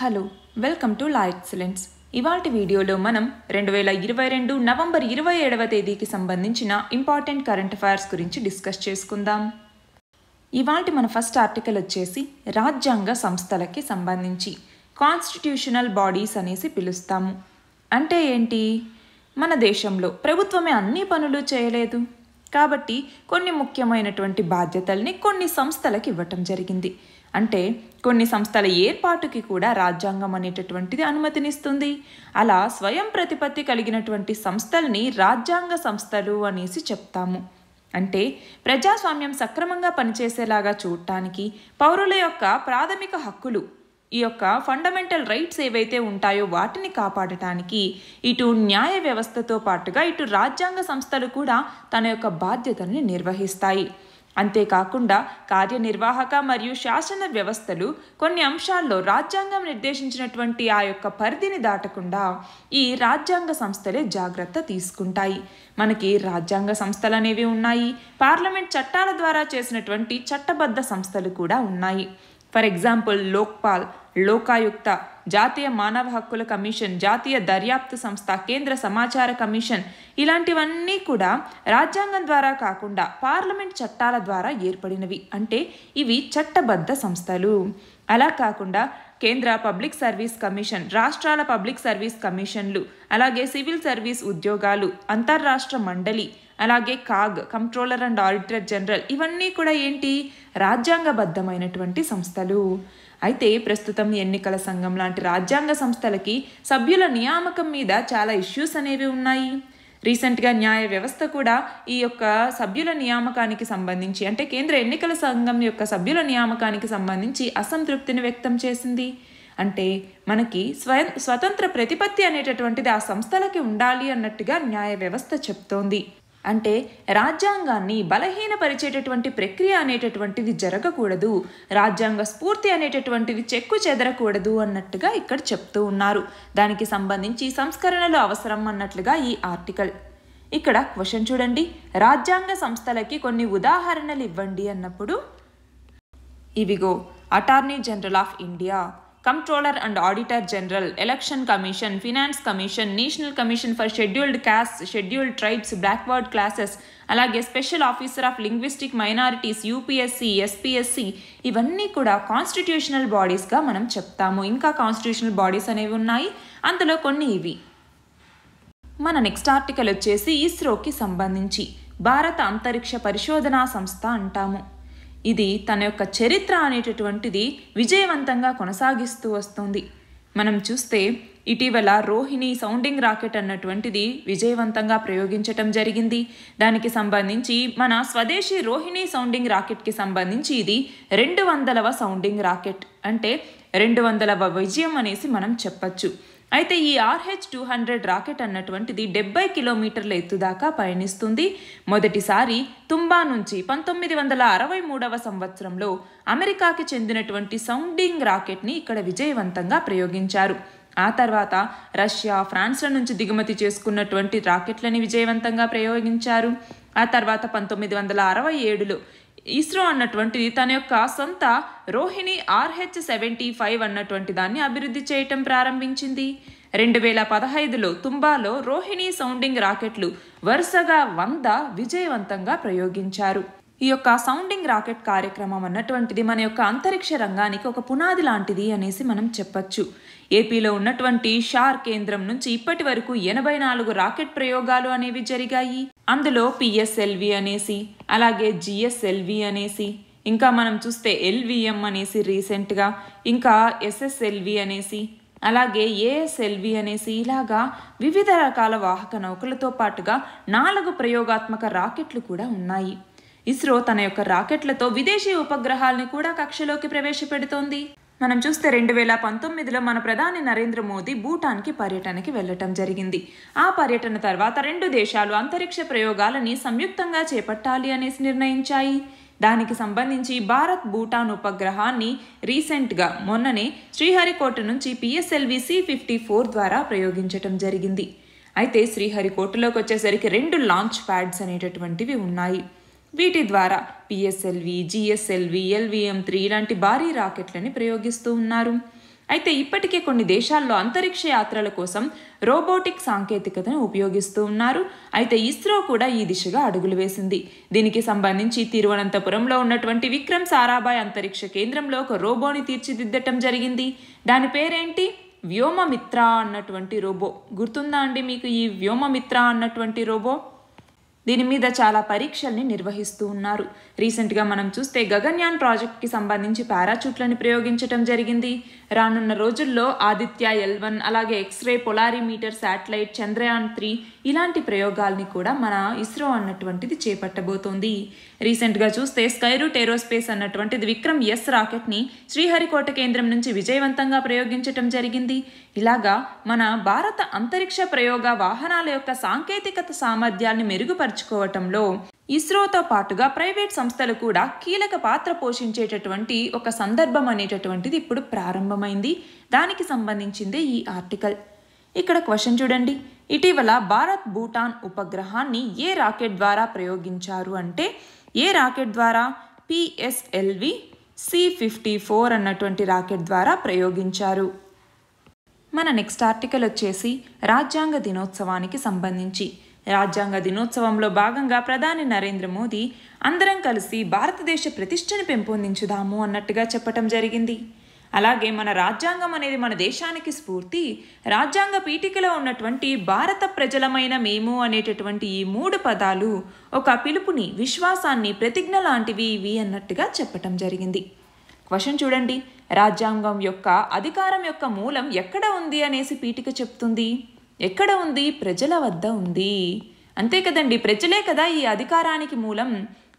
Hello welcome to La Excellence ఇవాటి వీడియోలో మనం రెండు వేల ఇరవై రెండు నవంబర్ ఇరవై ఏడవ తేదీకి సంబంధించిన ఇంపార్టెంట్ కరెంట్ అఫైర్స్ గురించి డిస్కస్ చేసుకుందాం ఇవాటి మన ఫస్ట్ ఆర్టికల్ వచ్చేసి రాజ్యాంగ సంస్థలకి సంబంధించి కాన్స్టిట్యూషనల్ బాడీస్ అనేసి పిలుస్తాము అంటే ఏంటి మన దేశంలో ప్రభుత్వమే అన్ని పనులు చేయలేదు కాబట్టి కొన్ని ముఖ్యమైనటువంటి బాధ్యతల్ని కొన్ని సంస్థలకు ఇవ్వటం జరిగింది అంటే కొన్ని సంస్థల ఏర్పాటుకి కూడా రాజ్యాంగం అనేటటువంటిది అనుమతినిస్తుంది అలా స్వయం ప్రతిపత్తి కలిగినటువంటి సంస్థల్ని రాజ్యాంగ సంస్థలు అనేసి చెప్తాము అంటే ప్రజాస్వామ్యం సక్రమంగా పనిచేసేలాగా చూడటానికి పౌరుల యొక్క ప్రాథమిక హక్కులు ఈ యొక్క ఫండమెంటల్ రైట్స్ ఏవైతే ఉంటాయో వాటిని కాపాడటానికి ఇటు న్యాయ వ్యవస్థతో పాటుగా ఇటు రాజ్యాంగ సంస్థలు కూడా తన యొక్క బాధ్యతల్ని నిర్వహిస్తాయి అంతేకాకుండా కార్యనిర్వాహక మరియు శాసన వ్యవస్థలు కొన్ని అంశాల్లో రాజ్యాంగం నిర్దేశించినటువంటి ఆ యొక్క పరిధిని దాటకుండా ఈ రాజ్యాంగ సంస్థలే జాగ్రత్త తీసుకుంటాయి మనకి రాజ్యాంగ సంస్థలు అనేవి ఉన్నాయి పార్లమెంట్ చట్టాల ద్వారా చేసినటువంటి చట్టబద్ధ సంస్థలు కూడా ఉన్నాయి ఫర్ ఎగ్జాంపుల్ లోక్పాల్ లోకాయుక్త జాతీయ మానవ హక్కుల కమిషన్ జాతీయ దర్యాప్తు సంస్థ కేంద్ర సమాచార కమిషన్ ఇలాంటివన్నీ కూడా రాజ్యాంగం ద్వారా కాకుండా పార్లమెంట్ చట్టాల ద్వారా ఏర్పడినవి అంటే ఇవి చట్టబద్ధ సంస్థలు అలా కాకుండా కేంద్ర పబ్లిక్ సర్వీస్ కమిషన్ రాష్ట్రాల పబ్లిక్ సర్వీస్ కమిషన్లు అలాగే సివిల్ సర్వీస్ ఉద్యోగాలు అంతర్రాష్ట్ర మండలి అలాగే CAG controller and auditor general ఇవన్నీ కూడా ఏంటి రాజ్యాంగబద్ధమైనటువంటి సంస్థలు అయితే ప్రస్తుతం ఎన్నికల సంఘం లాంటి రాజ్యాంగ సంస్థలకి సభ్యుల నియామకం మీద చాలా ఇష్యూస్ అనేవి ఉన్నాయి రీసెంట్గా న్యాయ వ్యవస్థ కూడా ఈ యొక్క సభ్యుల నియామకానికి సంబంధించి అంటే కేంద్ర ఎన్నికల సంఘం యొక్క సభ్యుల నియామకానికి సంబంధించి అసంతృప్తిని వ్యక్తం చేసింది అంటే మనకి స్వయం స్వతంత్ర ప్రతిపత్తి అనేటటువంటిది ఆ సంస్థలకి ఉండాలి అన్నట్టుగా న్యాయ వ్యవస్థ చెప్తోంది అంటే రాజ్యాంగాన్ని బలహీనపరిచేటటువంటి ప్రక్రియ అనేటటువంటిది జరగకూడదు రాజ్యాంగ స్ఫూర్తి అనేటటువంటిది చెక్కు చెదరకూడదు అన్నట్టుగా ఇక్కడ చెప్తూ ఉన్నారు దానికి సంబంధించి సంస్కరణలు అవసరం అన్నట్లుగా ఈ ఆర్టికల్ ఇక్కడ క్వశ్చన్ చూడండి రాజ్యాంగ సంస్థలకి కొన్ని ఉదాహరణలు ఇవ్వండి అన్నప్పుడు ఇవిగో attorney general of India controller and auditor general election commission finance commission national commission for scheduled caste scheduled tribes backward classes అలాగే special officer of linguistic minorities UPSC SPSC ఇవన్నీ కూడా కాన్స్టిట్యూషనల్ బాడీస్గా మనం చెప్తాము ఇంకా కాన్స్టిట్యూషనల్ బాడీస్ అనేవి ఉన్నాయి అందులో కొన్ని ఇవి మన నెక్స్ట్ ఆర్టికల్ వచ్చేసి ఇస్రోకి సంబంధించి భారత అంతరిక్ష పరిశోధనా సంస్థ అంటాము ఇది తన యొక్క చరిత్ర అనేటటువంటిది విజయవంతంగా కొనసాగిస్తూ వస్తుంది మనం చూస్తే ఇటీవల రోహిణి సౌండింగ్ రాకెట్ అన్నటువంటిది విజయవంతంగా ప్రయోగించటం జరిగింది దానికి సంబంధించి మన స్వదేశీ రోహిణి సౌండింగ్ రాకెట్కి సంబంధించి ఇది రెండు వందలవ సౌండింగ్ రాకెట్ అంటే రెండు వందలవ విజయం అనేసి మనం చెప్పచ్చు అయితే ఈ ఆర్హెచ్ టూ హండ్రెడ్ రాకెట్ అన్నటువంటిది డెబ్బై కిలోమీటర్ల ఎత్తు దాకా పయనిస్తుంది మొదటిసారి తుంబా నుంచి పంతొమ్మిది వందల అరవై మూడవ సంవత్సరంలో అమెరికాకి చెందినటువంటి సౌండింగ్ రాకెట్ని ఇక్కడ విజయవంతంగా ప్రయోగించారు ఆ తర్వాత రష్యా ఫ్రాన్స్ల నుంచి దిగుమతి చేసుకున్నటువంటి రాకెట్లని విజయవంతంగా ప్రయోగించారు ఆ తర్వాత పంతొమ్మిది వందల అరవై ఏడులో ఇస్రో అన్నటువంటిది తన యొక్క సొంత రోహిణి ఆర్హెచ్ సెవెంటీ ఫైవ్ అన్నటువంటి దాన్ని అభివృద్ధి చేయటం ప్రారంభించింది రెండు వేల పదహైదులో తుంబాలో రోహిణి సౌండింగ్ రాకెట్లు వరుసగా వంద విజయవంతంగా ప్రయోగించారు ఈ యొక్క సౌండింగ్ రాకెట్ కార్యక్రమం అన్నటువంటిది మన యొక్క అంతరిక్ష రంగానికి ఒక పునాది లాంటిది అనేసి మనం చెప్పచ్చు ఏపీలో ఉన్నటువంటి షార్ కేంద్రం నుంచి ఇప్పటి వరకు ఎనభై నాలుగు రాకెట్ ప్రయోగాలు అనేవి జరిగాయి అందులో పిఎస్ఎల్వి అనేసి అలాగే జిఎస్ఎల్వి అనేసి ఇంకా మనం చూస్తే ఎల్విఎం అనేసి రీసెంట్గా ఇంకా ఎస్ఎస్ఎల్వి అనేసి అలాగే ఏఎస్ఎల్వి అనేసి ఇలాగా వివిధ రకాల వాహక నౌకలతో పాటుగా నాలుగు ప్రయోగాత్మక రాకెట్లు కూడా ఉన్నాయి ఇస్రో తన యొక్క రాకెట్లతో విదేశీ ఉపగ్రహాల్ని కూడా కక్షలోకి ప్రవేశపెడుతోంది మనం చూస్తే రెండు వేల పంతొమ్మిదిలో మన ప్రధాని నరేంద్ర మోదీ భూటాన్కి పర్యటనకి వెళ్ళటం జరిగింది ఆ పర్యటన తర్వాత రెండు దేశాలు అంతరిక్ష ప్రయోగాలని సంయుక్తంగా చేపట్టాలి అనేసి నిర్ణయించాయి దానికి సంబంధించి భారత్ భూటాన్ ఉపగ్రహాన్ని రీసెంట్గా మొన్ననే శ్రీహరికోట నుంచి పిఎస్ఎల్వి సి ఫిఫ్టీ ఫోర్ ద్వారా ప్రయోగించటం జరిగింది అయితే శ్రీహరికోటలోకి వచ్చేసరికి రెండు లాంచ్ ప్యాడ్స్ అనేటటువంటివి ఉన్నాయి వీటి ద్వారా పిఎస్ఎల్వి జిఎస్ఎల్వి ఎల్విఎం త్రీ ఇలాంటి భారీ రాకెట్లని ప్రయోగిస్తూ ఉన్నారు అయితే ఇప్పటికే కొన్ని దేశాల్లో అంతరిక్ష యాత్రల కోసం రోబోటిక్ సాంకేతికతను ఉపయోగిస్తూ ఉన్నారు అయితే ఇస్రో కూడా ఈ దిశగా అడుగులు వేసింది దీనికి సంబంధించి తిరువనంతపురంలో ఉన్నటువంటి విక్రమ్ సారాభాయ్ అంతరిక్ష కేంద్రంలో ఒక రోబోని తీర్చిదిద్దటం జరిగింది దాని పేరేంటి వ్యోమమిత్ర అన్నటువంటి రోబో గుర్తుందా అండి మీకు ఈ వ్యోమమిత్ర అన్నటువంటి రోబో దీని మీద చాలా పరీక్షల్ని నిర్వహిస్తూ ఉన్నారు రీసెంట్గా మనం చూస్తే గగన్యాన్ ప్రాజెక్ట్కి సంబంధించి పారాచూట్లను ప్రయోగించడం జరిగింది రానున్న రోజుల్లో ఆదిత్య ఎల్ వన్ అలాగే X-ray polarimeter satellite Chandrayaan three ఇలాంటి ప్రయోగాల్ని కూడా మన ఇస్రో అన్నటువంటిది చేపట్టబోతోంది రీసెంట్గా చూస్తే స్కైరూట్ ఏరోస్పేస్ అన్నటువంటిది విక్రమ్ ఎస్ రాకెట్ని శ్రీహరికోట కేంద్రం నుంచి విజయవంతంగా ప్రయోగించడం జరిగింది ఇలాగా మన భారత అంతరిక్ష ప్రయోగ వాహనాల యొక్క సాంకేతికత సామర్థ్యాన్ని మెరుగుపరుచుకోవటంలో ఇస్రోతో పాటుగా ప్రైవేట్ సంస్థలు కూడా కీలక పాత్ర పోషించేటటువంటి ఒక సందర్భం అనేటటువంటిది ఇప్పుడు ప్రారంభమైంది దానికి సంబంధించిందే ఈ ఆర్టికల్ ఇక్కడ క్వశ్చన్ చూడండి ఇటీవల భారత్ భూటాన్ ఉపగ్రహాన్ని ఏ రాకెట్ ద్వారా ప్రయోగించారు అంటే ఏ రాకెట్ ద్వారా పిఎస్ఎల్వి సి ఫిఫ్టీ ఫోర్ అన్నటువంటి రాకెట్ ద్వారా ప్రయోగించారు మన నెక్స్ట్ ఆర్టికల్ వచ్చేసి రాజ్యాంగ దినోత్సవానికి సంబంధించి రాజ్యాంగ దినోత్సవంలో భాగంగా ప్రధాని నరేంద్ర మోదీ అందరం కలిసి భారతదేశ ప్రతిష్టని పెంపొందించుదాము అన్నట్టుగా చెప్పటం జరిగింది అలాగే మన రాజ్యాంగం అనేది మన దేశానికి స్ఫూర్తి రాజ్యాంగ పీఠికలో ఉన్నటువంటి భారత ప్రజలమైన మేము అనేటటువంటి ఈ మూడు పదాలు ఒక పిలుపుని విశ్వాసాన్ని ప్రతిజ్ఞ లాంటివి ఇవి అన్నట్టుగా చెప్పటం జరిగింది క్వశ్చన్ చూడండి రాజ్యాంగం యొక్క అధికారం యొక్క మూలం ఎక్కడ ఉంది అనేసి పీఠిక చెప్తుంది ఎక్కడ ఉంది ప్రజల వద్ద ఉంది అంతే కదండి ప్రజలే కదా ఈ అధికారానికి మూలం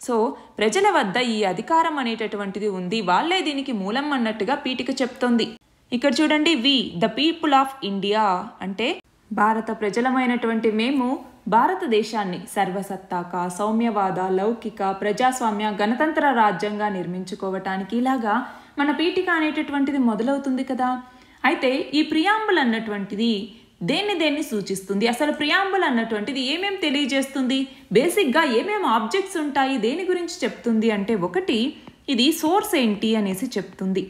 సో ప్రజల వద్ద ఈ అధికారం అనేటటువంటిది ఉంది వాళ్ళే దీనికి మూలం అన్నట్టుగా పీఠిక చెప్తుంది ఇక్కడ చూడండి we the people of India అంటే భారత ప్రజలమైనటువంటి మేము భారతదేశాన్ని సర్వసత్తాక సౌమ్యవాద లౌకిక ప్రజాస్వామ్య గణతంత్ర రాజ్యంగా నిర్మించుకోవటానికి ఇలాగా మన పీఠిక అనేటటువంటిది మొదలవుతుంది కదా అయితే ఈ ప్రియాంబుల్ అన్నటువంటిది దేన్ని దేన్ని సూచిస్తుంది అసలు ప్రియాంబుల్ అన్నటువంటిది ఏమేం తెలియజేస్తుంది బేసిక్గా ఏమేం ఆబ్జెక్ట్స్ ఉంటాయి దేని గురించి చెప్తుంది అంటే ఒకటి ఇది సోర్స్ ఏంటి అనేసి చెప్తుంది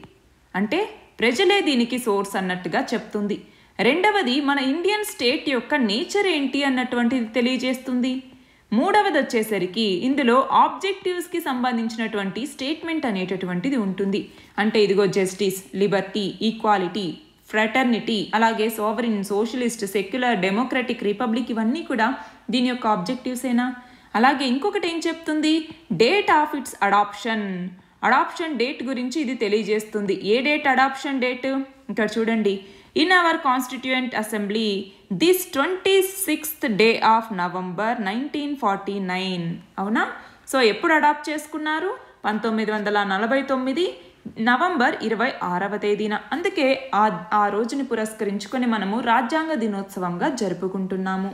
అంటే ప్రజలే దీనికి సోర్స్ అన్నట్టుగా చెప్తుంది రెండవది మన ఇండియన్ స్టేట్ యొక్క నేచర్ ఏంటి అన్నటువంటిది తెలియజేస్తుంది మూడవది వచ్చేసరికి ఇందులో ఆబ్జెక్టివ్స్కి సంబంధించినటువంటి స్టేట్మెంట్ అనేటటువంటిది ఉంటుంది అంటే ఇదిగో జస్టిస్ లిబర్టీ ఈక్వాలిటీ ఫ్రటర్నిటీ అలాగే sovereign socialist secular democratic republic ఇవన్నీ కూడా దీని యొక్క ఆబ్జెక్టివ్సేనా అలాగే ఇంకొకటి ఏం చెప్తుంది date of its adoption adoption date గురించి ఇది తెలియజేస్తుంది ఏ డేట్ అడాప్షన్ డేట్ ఇక్కడ చూడండి in our Constituent Assembly this 26th day of November 1949. అవునా సో ఎప్పుడు అడాప్ట్ చేసుకున్నారు పంతొమ్మిది వందల నలభై తొమ్మిది నవంబర్ ఇరవై ఆరవ తేదీన అందుకే ఆ ఆ రోజుని పురస్కరించుకొని మనము రాజ్యాంగ దినోత్సవంగా జరుపుకుంటున్నాము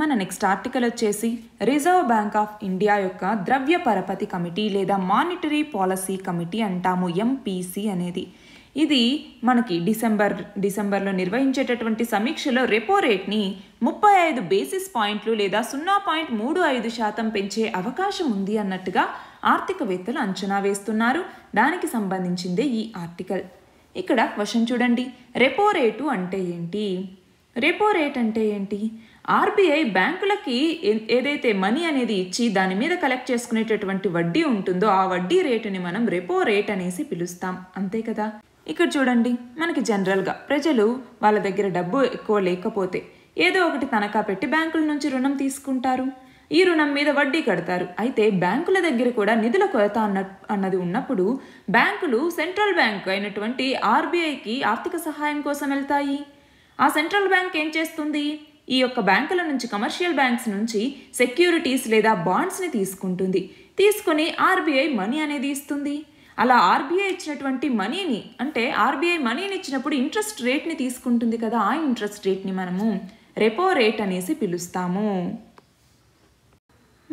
మన నెక్స్ట్ ఆర్టికల్ వచ్చేసి రిజర్వ్ బ్యాంక్ ఆఫ్ ఇండియా యొక్క ద్రవ్య పరపతి కమిటీ లేదా మానిటరీ పాలసీ కమిటీ అంటాము ఎంపీసీ అనేది ఇది మనకి డిసెంబర్ డిసెంబర్లో నిర్వహించేటటువంటి సమీక్షలో రెపో రేట్ని ముప్పై ఐదు బేసిస్ పాయింట్లు లేదా సున్నా పాయింట్ మూడు ఐదు శాతం పెంచే అవకాశం ఉంది అన్నట్టుగా ఆర్థికవేత్తలు అంచనా వేస్తున్నారు దానికి సంబంధించిందే ఈ ఆర్టికల్ ఇక్కడ క్వశ్చన్ చూడండి రెపో రేటు అంటే ఏంటి రెపో రేట్ అంటే ఏంటి ఆర్బీఐ బ్యాంకులకి ఏదైతే మనీ అనేది ఇచ్చి దాని మీద కలెక్ట్ చేసుకునేటటువంటి వడ్డీ ఉంటుందో ఆ వడ్డీ రేటుని మనం రెపో రేట్ అనేసి పిలుస్తాం అంతే కదా ఇక్కడ చూడండి మనకి జనరల్గా ప్రజలు వాళ్ళ దగ్గర డబ్బు ఎక్కువ లేకపోతే ఏదో ఒకటి తనఖా పెట్టి బ్యాంకుల నుంచి రుణం తీసుకుంటారు ఈ రుణం మీద వడ్డీ కడతారు అయితే బ్యాంకుల దగ్గర కూడా నిధుల కొరత అన్న అన్నది ఉన్నప్పుడు బ్యాంకులు సెంట్రల్ బ్యాంక్ అయినటువంటి ఆర్బీఐకి ఆర్థిక సహాయం కోసం వెళ్తాయి ఆ సెంట్రల్ బ్యాంక్ ఏం చేస్తుంది ఈ యొక్క బ్యాంకుల నుంచి కమర్షియల్ బ్యాంక్స్ నుంచి సెక్యూరిటీస్ లేదా బాండ్స్ని తీసుకుంటుంది తీసుకుని ఆర్బీఐ మనీ అనేది ఇస్తుంది అలా ఆర్బీఐ ఇచ్చినటువంటి మనీని అంటే ఆర్బీఐ మనీని ఇచ్చినప్పుడు ఇంట్రెస్ట్ రేట్ని తీసుకుంటుంది కదా ఆ ఇంట్రెస్ట్ రేట్ని మనము రెపో రేట్ అనేసి పిలుస్తాము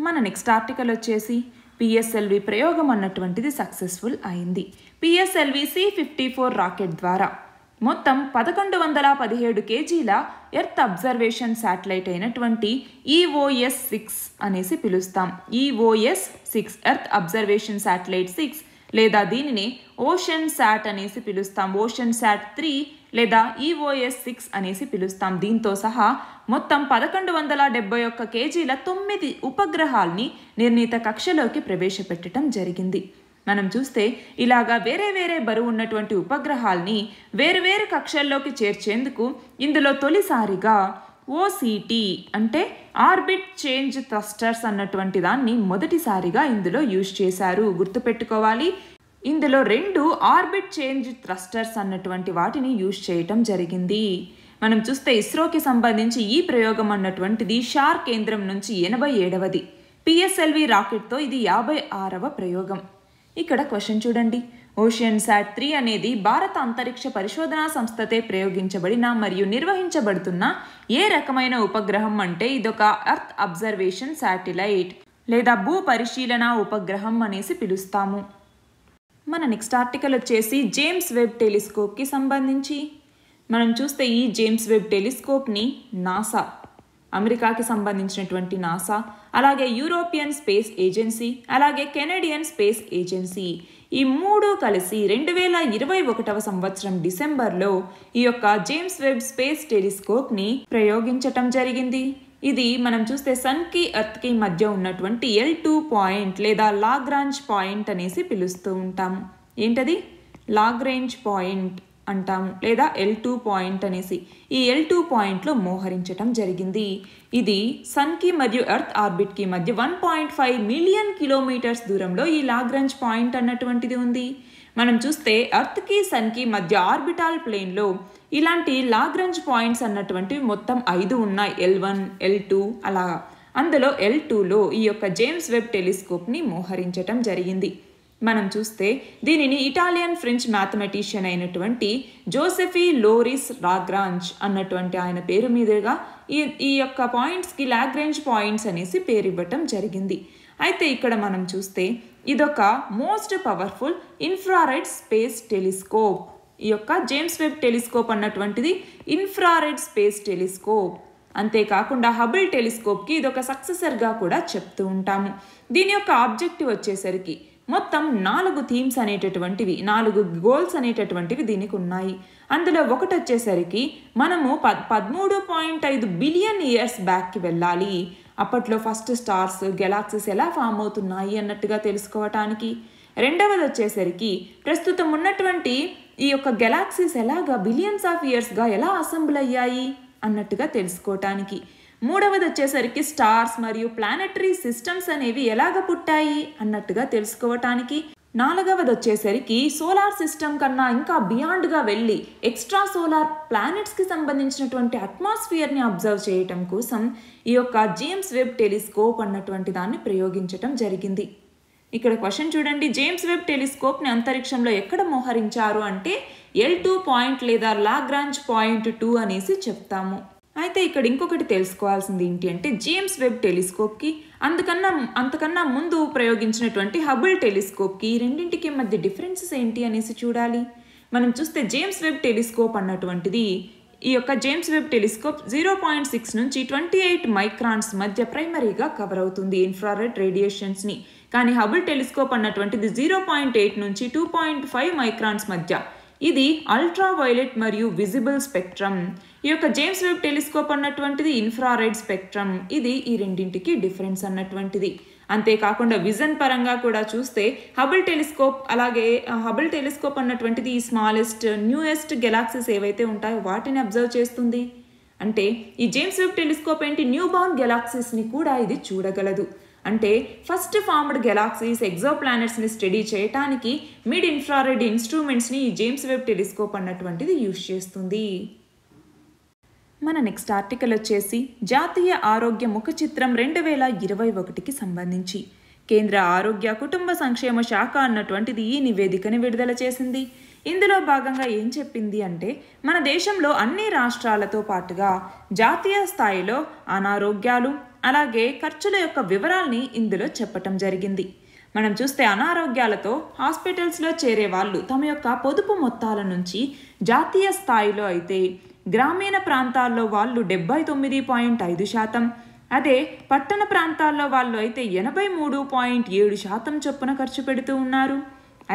మన నెక్స్ట్ ఆర్టికల్ వచ్చేసి పిఎస్ఎల్వి ప్రయోగం అన్నటువంటిది సక్సెస్ఫుల్ అయింది PSLV C fifty four rocket ద్వారా మొత్తం పదకొండు వందల పదిహేడు కేజీల ఎర్త్ అబ్జర్వేషన్ శాటిలైట్ అయినటువంటి ఈఓఎస్ e సిక్స్ అనేసి పిలుస్తాం EOS e six earth observation satellite six లేదా దీనిని ఓషన్ శాట్ అనేసి పిలుస్తాం ఓషన్ శాట్ త్రీ లేదా ఈఓఎస్ సిక్స్ అనేసి పిలుస్తాం దీంతో సహా మొత్తం పదకొండు వందల డెబ్బై ఒక్క కేజీల తొమ్మిది ఉపగ్రహాల్ని నిర్ణీత కక్షలోకి ప్రవేశపెట్టడం జరిగింది మనం చూస్తే ఇలాగా వేరే వేరే బరువు ఉన్నటువంటి ఉపగ్రహాల్ని వేరువేరు కక్షల్లోకి చేర్చేందుకు ఇందులో తొలిసారిగా ఓసిటి అంటే ఆర్బిట్ చేంజ్ థ్రస్టర్స్ అన్నటువంటి దాన్ని మొదటిసారిగా ఇందులో యూజ్ చేశారు గుర్తుపెట్టుకోవాలి ఇందులో రెండు ఆర్బిట్ చేంజ్ థ్రస్టర్స్ అన్నటువంటి వాటిని యూజ్ చేయటం జరిగింది మనం చూస్తే ఇస్రోకి సంబంధించి ఈ ప్రయోగం అన్నటువంటిది షార్ కేంద్రం నుంచి ఎనభై ఏడవది పిఎస్ఎల్వి రాకెట్తో ఇది యాభై ఆరవ ప్రయోగం ఇక్కడ క్వశ్చన్ చూడండి ఓషియన్ శాట్ త్రీ అనేది భారత అంతరిక్ష పరిశోధనా సంస్థతే ప్రయోగించబడిన మరియు నిర్వహించబడుతున్న ఏ రకమైన ఉపగ్రహం అంటే ఇదొక అర్త్ అబ్జర్వేషన్ శాటిలైట్ లేదా భూ పరిశీలన ఉపగ్రహం అనేసి పిలుస్తాము మన నెక్స్ట్ ఆర్టికల్ వచ్చేసి జేమ్స్ వెబ్ టెలిస్కోప్కి సంబంధించి మనం చూస్తే ఈ జేమ్స్ వెబ్ టెలిస్కోప్ని నాసా అమెరికాకి సంబంధించినటువంటి నాసా అలాగే యూరోపియన్ స్పేస్ ఏజెన్సీ అలాగే కెనడియన్ స్పేస్ ఏజెన్సీ ఈ మూడు కలిసి రెండు వేల ఇరవై ఒకటవ సంవత్సరం డిసెంబర్లో ఈ యొక్క జేమ్స్ వెబ్ స్పేస్ టెలిస్కోప్ని ప్రయోగించటం జరిగింది ఇది మనం చూస్తే సన్కి అర్త్కి మధ్య ఉన్నటువంటి ఎల్ టూ పాయింట్ లేదా లాగ్రాంజ్ పాయింట్ అనేసి పిలుస్తూ ఉంటాము ఏంటది లాగ్రేంజ్ పాయింట్ అంటాం లేదా ఎల్ టూ పాయింట్ అనేసి ఈ ఎల్ టూ పాయింట్లో మోహరించటం జరిగింది ఇది సన్కి మరియు ఎర్త్ ఆర్బిట్కి మధ్య one point five million kilometres దూరంలో ఈ లాగ్రంజ్ పాయింట్ అన్నటువంటిది ఉంది మనం చూస్తే ఎర్త్కి సన్కి మధ్య ఆర్బిటాల్ ప్లేన్లో ఇలాంటి లాగ్రంజ్ పాయింట్స్ అన్నటువంటివి మొత్తం ఐదు ఉన్నాయి ఎల్ వన్ ఎల్ టూ అలా అందులో ఎల్ టూలో ఈ యొక్క జేమ్స్ వెబ్ టెలిస్కోప్ని మోహరించటం జరిగింది మనం చూస్తే దీనిని ఇటాలియన్ ఫ్రెంచ్ మ్యాథమెటీషియన్ అయినటువంటి జోసెఫీ లోరిస్ రాగ్రాంజ్ అన్నటువంటి ఆయన పేరు మీదుగా ఈ ఈ యొక్క పాయింట్స్కి లాగ్రేంజ్ పాయింట్స్ అనేసి పేరు ఇవ్వటం జరిగింది అయితే ఇక్కడ మనం చూస్తే ఇదొక most powerful infrared space telescope ఈ యొక్క జేమ్స్ వెబ్ టెలిస్కోప్ అన్నటువంటిది ఇన్ఫ్రారెడ్ స్పేస్ టెలిస్కోప్ అంతేకాకుండా హబుల్ టెలిస్కోప్కి ఇదొక సక్సెసర్గా కూడా చెప్తూ ఉంటాము దీని యొక్క ఆబ్జెక్టివ్ వచ్చేసరికి మొత్తం నాలుగు థీమ్స్ అనేటటువంటివి నాలుగు గోల్స్ అనేటటువంటివి దీనికి ఉన్నాయి అందులో ఒకటి వచ్చేసరికి మనము ప పదమూడు పాయింట్ ఐదు బిలియన్ ఇయర్స్ బ్యాక్కి వెళ్ళాలి అప్పట్లో ఫస్ట్ స్టార్స్ గెలాక్సీస్ ఎలా ఫామ్ అవుతున్నాయి అన్నట్టుగా తెలుసుకోవటానికి రెండవది వచ్చేసరికి ప్రస్తుతం ఉన్నటువంటి ఈ యొక్క గెలాక్సీస్ ఎలాగా బిలియన్స్ ఆఫ్ ఇయర్స్గా ఎలా అసెంబ్ల్ అయ్యాయి అన్నట్టుగా తెలుసుకోవటానికి మూడవది వచ్చేసరికి స్టార్స్ మరియు ప్లానెటరీ సిస్టమ్స్ అనేవి ఎలాగ పుట్టాయి అన్నట్టుగా తెలుసుకోవటానికి నాలుగవది వచ్చేసరికి సోలార్ సిస్టమ్ కన్నా ఇంకా బియాండ్గా వెళ్ళి ఎక్స్ట్రా సోలార్ ప్లానెట్స్కి సంబంధించినటువంటి అట్మాస్ఫియర్ని అబ్జర్వ్ చేయటం కోసం ఈ యొక్క జేమ్స్ వెబ్ టెలిస్కోప్ అన్నటువంటి దాన్ని ప్రయోగించటం జరిగింది ఇక్కడ క్వశ్చన్ చూడండి జేమ్స్ వెబ్ టెలిస్కోప్ని అంతరిక్షంలో ఎక్కడ మోహరించారు అంటే ఎల్ టూ పాయింట్ లేదా లాగ్రాంజ్ పాయింట్ టూ అనేసి చెప్తాము అయితే ఇక్కడ ఇంకొకటి తెలుసుకోవాల్సింది ఏంటి అంటే జేమ్స్ వెబ్ టెలిస్కోప్కి అందుకన్నా అంతకన్నా ముందు ప్రయోగించినటువంటి హబుల్ టెలిస్కోప్కి రెండింటికి మధ్య డిఫరెన్సెస్ ఏంటి అనేసి చూడాలి మనం చూస్తే జేమ్స్ వెబ్ టెలిస్కోప్ అన్నటువంటిది ఈ యొక్క James Webb telescope zero point six నుంచి ట్వంటీ ఎయిట్ మైక్రాన్స్ మధ్య ప్రైమరీగా కవర్ అవుతుంది ఇన్ఫ్రారెడ్ రేడియేషన్స్ని కానీ హబుల్ టెలిస్కోప్ అన్నటువంటిది జీరో పాయింట్ ఎయిట్ నుంచి టూ పాయింట్ ఫైవ్ మైక్రాన్స్ మధ్య ఇది అల్ట్రావైలెట్ మరియు విజిబుల్ స్పెక్ట్రమ్ ఈ యొక్క జేమ్స్ వెబ్ టెలిస్కోప్ అన్నటువంటిది ఇన్ఫ్రారెడ్ స్పెక్ట్రమ్ ఇది ఈ రెండింటికి డిఫరెన్స్ అన్నటువంటిది అంతేకాకుండా విజన్ పరంగా కూడా చూస్తే హబుల్ టెలిస్కోప్ అలాగే హబుల్ టెలిస్కోప్ అన్నటువంటిది ఈ స్మాలెస్ట్ న్యూయెస్ట్ గెలాక్సీస్ ఏవైతే ఉంటాయో వాటిని అబ్జర్వ్ చేస్తుంది అంటే ఈ జేమ్స్ వెబ్ టెలిస్కోప్ ఏంటి న్యూ గెలాక్సీస్ని కూడా ఇది చూడగలదు అంటే ఫస్ట్ ఫార్మ్డ్ గెలాక్సీస్ ప్లానెట్స్ని స్టడీ చేయటానికి మిడ్ ఇన్ఫ్రారెడ్ ఇన్స్ట్రుమెంట్స్ని ఈ జేమ్స్ వెబ్ టెలిస్కోప్ అన్నటువంటిది యూజ్ చేస్తుంది మన నెక్స్ట్ ఆర్టికల్ వచ్చేసి జాతీయ ఆరోగ్య ముఖ చిత్రం రెండు వేల ఇరవై ఒకటికి సంబంధించి కేంద్ర ఆరోగ్య కుటుంబ సంక్షేమ శాఖ అన్నటువంటిది ఈ నివేదికను విడుదల చేసింది ఇందులో భాగంగా ఏం చెప్పింది అంటే మన దేశంలో అన్ని రాష్ట్రాలతో పాటుగా జాతీయ స్థాయిలో అనారోగ్యాలు అలాగే ఖర్చుల యొక్క వివరాల్ని ఇందులో చెప్పటం జరిగింది మనం చూస్తే అనారోగ్యాలతో హాస్పిటల్స్లో చేరే వాళ్ళు తమ యొక్క పొదుపు మొత్తాల నుంచి జాతీయ స్థాయిలో అయితే గ్రామీణ ప్రాంతాల్లో వాళ్ళు డెబ్బై తొమ్మిది పాయింట్ ఐదు శాతం అదే పట్టణ ప్రాంతాల్లో వాళ్ళు అయితే ఎనభై మూడు పాయింట్ ఏడు శాతం చొప్పున ఖర్చు పెడుతూ ఉన్నారు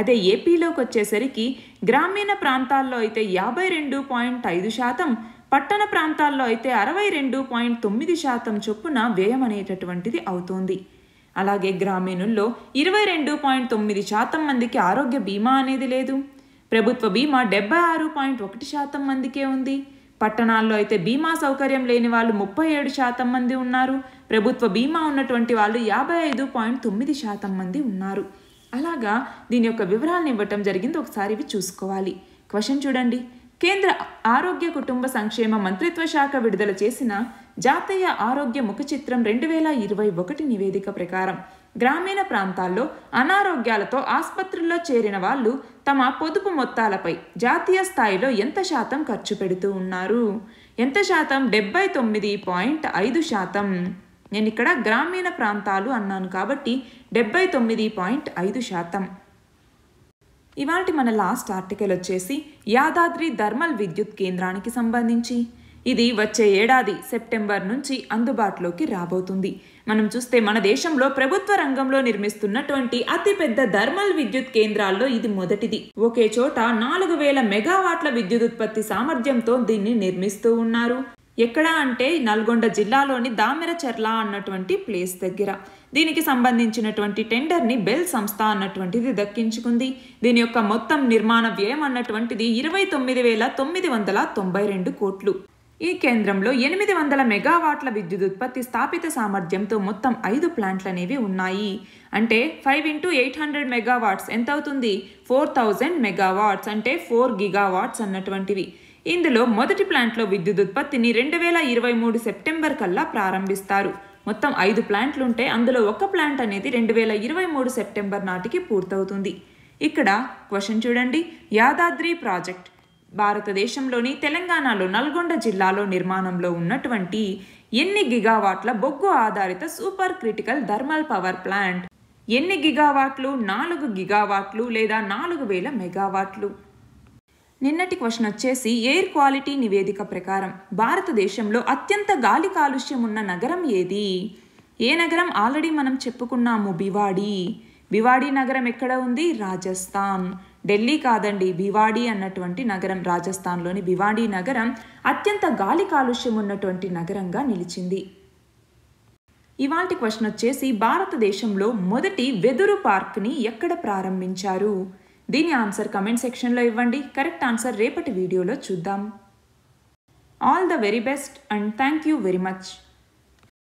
అదే ఏపీలోకి వచ్చేసరికి గ్రామీణ ప్రాంతాల్లో అయితే యాభై రెండు పాయింట్ ఐదు శాతం పట్టణ ప్రాంతాల్లో అయితే అరవై రెండు పాయింట్ తొమ్మిది శాతం చొప్పున వ్యయం అనేటటువంటిది అవుతోంది అలాగే గ్రామీణుల్లో ఇరవై రెండు పాయింట్ తొమ్మిది శాతం మందికి ఆరోగ్య బీమా అనేది లేదు ప్రభుత్వ బీమా డెబ్బై ఆరు పాయింట్ ఒకటి శాతం మందికే ఉంది పట్టణాల్లో అయితే బీమా సౌకర్యం లేని వాళ్ళు ముప్పై ఏడు శాతం మంది ఉన్నారు ప్రభుత్వ బీమా ఉన్నటువంటి వాళ్ళు యాభై ఐదు పాయింట్ తొమ్మిది శాతం మంది ఉన్నారు అలాగా దీని యొక్క వివరాలను ఇవ్వటం జరిగింది ఒకసారి ఇవి చూసుకోవాలి క్వశ్చన్ చూడండి కేంద్ర ఆరోగ్య కుటుంబ సంక్షేమ మంత్రిత్వ శాఖ విడుదల చేసిన జాతీయ ఆరోగ్య ముఖ చిత్రం రెండు వేల ఇరవై ఒకటి నివేదిక ప్రకారం గ్రామీణ ప్రాంతాల్లో అనారోగ్యాలతో ఆసుపత్రుల్లో చేరిన వాళ్ళు తమ పొదుపు మొత్తాలపై జాతీయ స్థాయిలో ఎంత శాతం ఖర్చు పెడుతూ ఉన్నారు ఎంత శాతం డెబ్బై తొమ్మిది పాయింట్ ఐదు శాతం నేను ఇక్కడ గ్రామీణ ప్రాంతాలు అన్నాను కాబట్టి డెబ్బై తొమ్మిది పాయింట్ ఐదు శాతం ఇవాటి మన లాస్ట్ ఆర్టికల్ వచ్చేసి యాదాద్రి థర్మల్ విద్యుత్ కేంద్రానికి సంబంధించి ఇది వచ్చే ఏడాది సెప్టెంబర్ నుంచి అందుబాటులోకి రాబోతుంది మనం చూస్తే మన దేశంలో ప్రభుత్వ రంగంలో నిర్మిస్తున్నటువంటి అతిపెద్ద థర్మల్ విద్యుత్ కేంద్రాల్లో ఇది మొదటిది ఒకే చోట నాలుగు వేల మెగావాట్ల విద్యుత్ ఉత్పత్తి సామర్థ్యంతో దీన్ని నిర్మిస్తూ ఉన్నారు ఎక్కడ అంటే నల్గొండ జిల్లాలోని దామెరచెర్ల అన్నటువంటి ప్లేస్ దగ్గర దీనికి సంబంధించినటువంటి టెండర్ని బెల్ సంస్థ అన్నటువంటిది దక్కించుకుంది దీని యొక్క మొత్తం నిర్మాణ వ్యయం అన్నటువంటిది ఇరవై తొమ్మిది వేల తొమ్మిది వందల తొంభై రెండు కోట్లు ఈ కేంద్రంలో ఎనిమిది వందల మెగావాట్ల విద్యుత్ ఉత్పత్తి స్థాపిత సామర్థ్యంతో మొత్తం ఐదు ప్లాంట్లు అనేవి ఉన్నాయి అంటే five into eight hundred megawatts ఎంత అవుతుంది ఫోర్ థౌజండ్ మెగావాట్స్ అంటే ఫోర్ గిగావాట్స్ అన్నటువంటివి ఇందులో మొదటి ప్లాంట్లో విద్యుత్ ఉత్పత్తిని రెండు వేల ఇరవై మూడు సెప్టెంబర్ కల్లా ప్రారంభిస్తారు మొత్తం ఐదు ప్లాంట్లుంటే అందులో ఒక ప్లాంట్ అనేది రెండు వేల ఇరవై మూడు సెప్టెంబర్ నాటికి పూర్తవుతుంది ఇక్కడ క్వశ్చన్ చూడండి యాదాద్రి ప్రాజెక్ట్ భారతదేశంలోని తెలంగాణలో నల్గొండ జిల్లాలో నిర్మాణంలో ఉన్నటువంటి ఎన్ని గిగావాట్ల బొగ్గు ఆధారిత super critical thermal power plant ఎన్ని గిగావాట్లు నాలుగు గిగావాట్లు లేదా నాలుగు వేల మెగావాట్లు నిన్నటి క్వశ్చన్ వచ్చేసి ఎయిర్ క్వాలిటీ నివేదిక ప్రకారం భారతదేశంలో అత్యంత గాలి కాలుష్యం ఉన్న నగరం ఏది ఏ నగరం ఆల్రెడీ మనం చెప్పుకున్నాము బివాడి బివాడి నగరం ఎక్కడ ఉంది రాజస్థాన్ ఢిల్లీ కాదండి బివాడి అన్నటువంటి నగరం రాజస్థాన్లోని బివాడి నగరం అత్యంత గాలి కాలుష్యం ఉన్నటువంటి నగరంగా నిలిచింది ఇవాల్టి క్వశ్చన్ వచ్చేసి భారతదేశంలో మొదటి వెదురు పార్క్ని ఎక్కడ ప్రారంభించారు దీని ఆన్సర్ కమెంట్ సెక్షన్లో ఇవ్వండి కరెక్ట్ ఆన్సర్ రేపటి వీడియోలో చూద్దాం all the very best and thank you very much